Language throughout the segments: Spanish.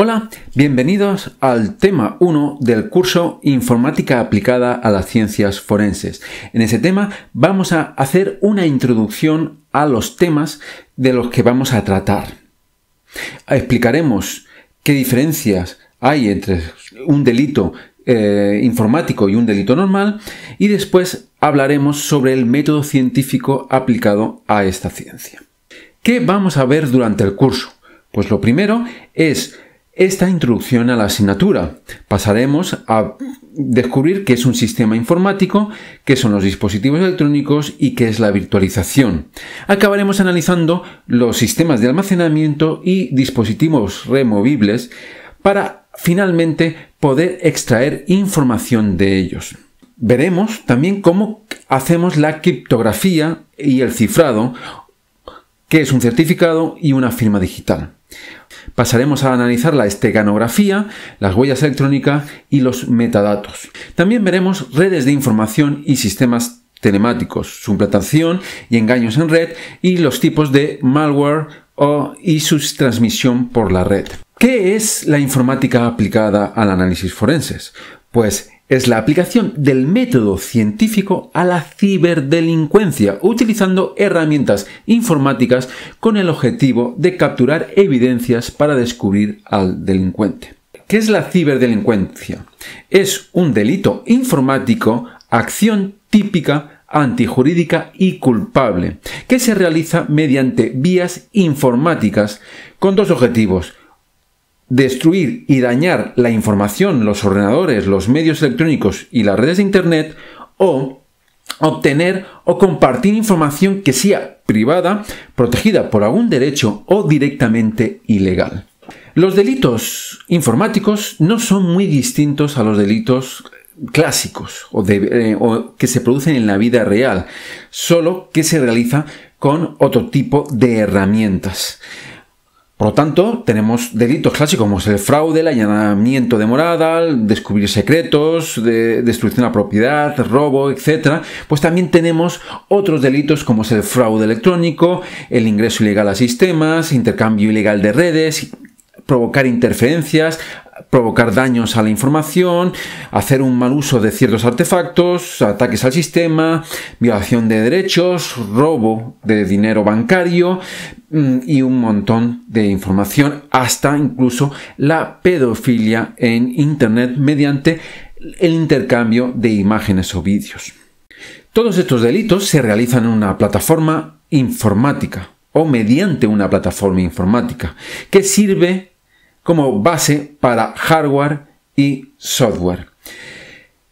Hola, bienvenidos al tema 1 del curso Informática aplicada a las ciencias forenses. En ese tema vamos a hacer una introducción a los temas de los que vamos a tratar. Explicaremos qué diferencias hay entre un delito eh, informático y un delito normal y después hablaremos sobre el método científico aplicado a esta ciencia. ¿Qué vamos a ver durante el curso? Pues lo primero es esta introducción a la asignatura. Pasaremos a descubrir qué es un sistema informático, qué son los dispositivos electrónicos y qué es la virtualización. Acabaremos analizando los sistemas de almacenamiento y dispositivos removibles para finalmente poder extraer información de ellos. Veremos también cómo hacemos la criptografía y el cifrado, que es un certificado y una firma digital. Pasaremos a analizar la esteganografía, las huellas electrónicas y los metadatos. También veremos redes de información y sistemas telemáticos, su implantación y engaños en red y los tipos de malware o, y su transmisión por la red. ¿Qué es la informática aplicada al análisis forenses? Pues es la aplicación del método científico a la ciberdelincuencia, utilizando herramientas informáticas con el objetivo de capturar evidencias para descubrir al delincuente. ¿Qué es la ciberdelincuencia? Es un delito informático, acción típica, antijurídica y culpable, que se realiza mediante vías informáticas con dos objetivos, destruir y dañar la información, los ordenadores, los medios electrónicos y las redes de Internet o obtener o compartir información que sea privada, protegida por algún derecho o directamente ilegal. Los delitos informáticos no son muy distintos a los delitos clásicos o, eh, que se producen en la vida real, solo que se realiza con otro tipo de herramientas. Por lo tanto, tenemos delitos clásicos como el fraude, el allanamiento de morada, descubrir secretos, de destrucción a propiedad, robo, etc. Pues también tenemos otros delitos como es el fraude electrónico, el ingreso ilegal a sistemas, intercambio ilegal de redes, provocar interferencias, provocar daños a la información, hacer un mal uso de ciertos artefactos, ataques al sistema, violación de derechos, robo de dinero bancario mm, y un montón de información, hasta incluso la pedofilia en Internet mediante el intercambio de imágenes o vídeos. Todos estos delitos se realizan en una plataforma informática o mediante una plataforma informática que sirve como base para hardware y software.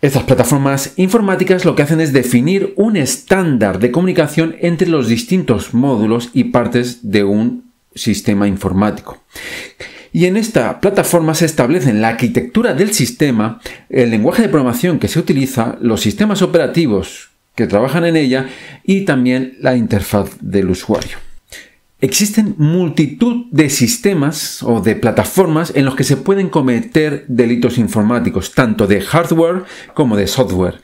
Estas plataformas informáticas lo que hacen es definir un estándar de comunicación entre los distintos módulos y partes de un sistema informático. Y en esta plataforma se establecen la arquitectura del sistema, el lenguaje de programación que se utiliza, los sistemas operativos que trabajan en ella y también la interfaz del usuario. Existen multitud de sistemas o de plataformas en los que se pueden cometer delitos informáticos, tanto de hardware como de software.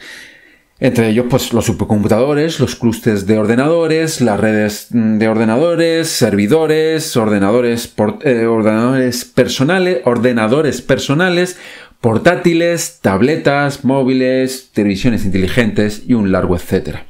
Entre ellos, pues los supercomputadores, los clústeres de ordenadores, las redes mm, de ordenadores, servidores, ordenadores, eh, ordenadores personales, ordenadores personales, portátiles, tabletas, móviles, televisiones inteligentes y un largo etcétera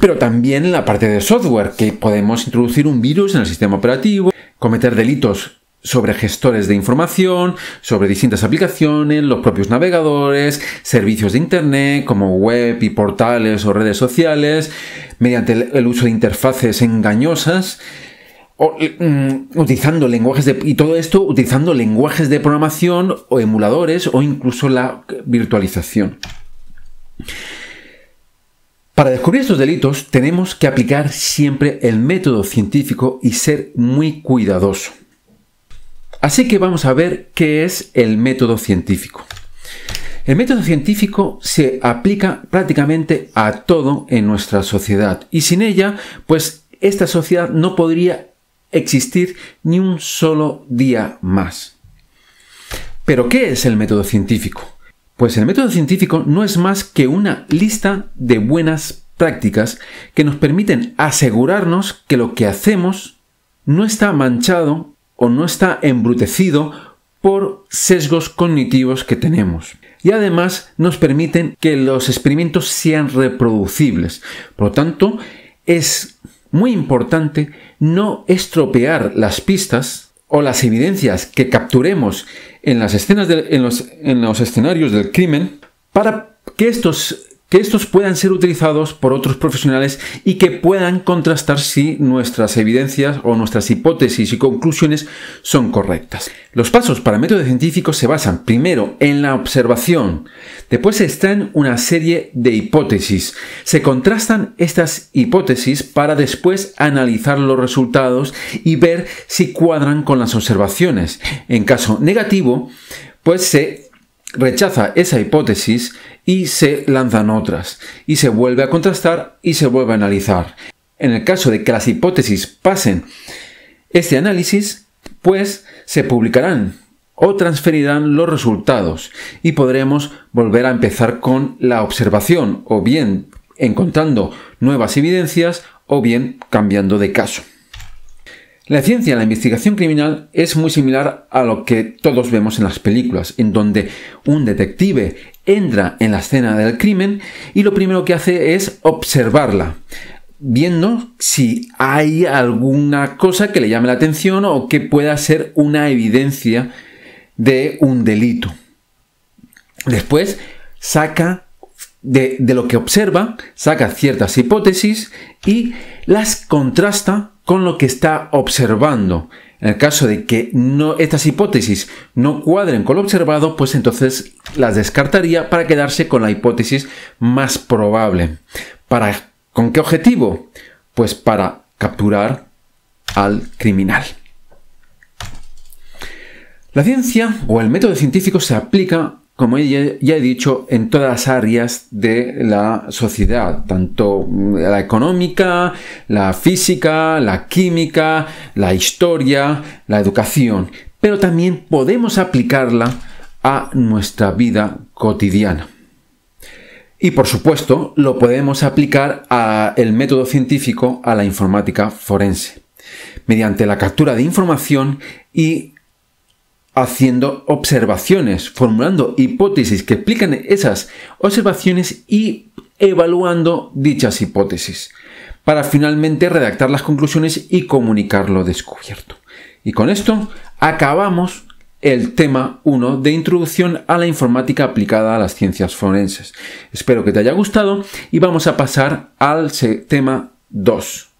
pero también la parte de software, que podemos introducir un virus en el sistema operativo, cometer delitos sobre gestores de información, sobre distintas aplicaciones, los propios navegadores, servicios de Internet como web y portales o redes sociales, mediante el uso de interfaces engañosas, o, mm, utilizando lenguajes de, y todo esto utilizando lenguajes de programación o emuladores o incluso la virtualización. Para descubrir estos delitos tenemos que aplicar siempre el método científico y ser muy cuidadoso. Así que vamos a ver qué es el método científico. El método científico se aplica prácticamente a todo en nuestra sociedad y sin ella, pues esta sociedad no podría existir ni un solo día más. Pero ¿qué es el método científico? Pues el método científico no es más que una lista de buenas prácticas que nos permiten asegurarnos que lo que hacemos no está manchado o no está embrutecido por sesgos cognitivos que tenemos. Y además nos permiten que los experimentos sean reproducibles. Por lo tanto, es muy importante no estropear las pistas o las evidencias que capturemos en, las escenas en, los, en los escenarios del crimen para que estos que estos puedan ser utilizados por otros profesionales y que puedan contrastar si nuestras evidencias o nuestras hipótesis y conclusiones son correctas. Los pasos para métodos científicos se basan primero en la observación, después se extraen una serie de hipótesis. Se contrastan estas hipótesis para después analizar los resultados y ver si cuadran con las observaciones. En caso negativo, pues se rechaza esa hipótesis y se lanzan otras, y se vuelve a contrastar y se vuelve a analizar. En el caso de que las hipótesis pasen este análisis, pues se publicarán o transferirán los resultados y podremos volver a empezar con la observación, o bien encontrando nuevas evidencias o bien cambiando de caso. La ciencia, la investigación criminal es muy similar a lo que todos vemos en las películas, en donde un detective entra en la escena del crimen y lo primero que hace es observarla, viendo si hay alguna cosa que le llame la atención o que pueda ser una evidencia de un delito. Después saca de, lo que observa, saca ciertas hipótesis y las contrasta con lo que está observando. En el caso de que no, estas hipótesis no cuadren con lo observado, pues entonces las descartaría para quedarse con la hipótesis más probable. ¿Para, ¿Con qué objetivo? Pues para capturar al criminal. La ciencia o el método científico se aplica como ya, he dicho, en todas las áreas de la sociedad, tanto la económica, la física, la química, la historia, la educación, pero también podemos aplicarla a nuestra vida cotidiana. Y por supuesto, lo podemos aplicar al método científico a la informática forense, mediante la captura de información y haciendo observaciones, formulando hipótesis que explican esas observaciones y evaluando dichas hipótesis, para finalmente redactar las conclusiones y comunicar lo descubierto. Y con esto acabamos el tema 1 de introducción a la informática aplicada a las ciencias forenses. Espero que te haya gustado y vamos a pasar al tema 2.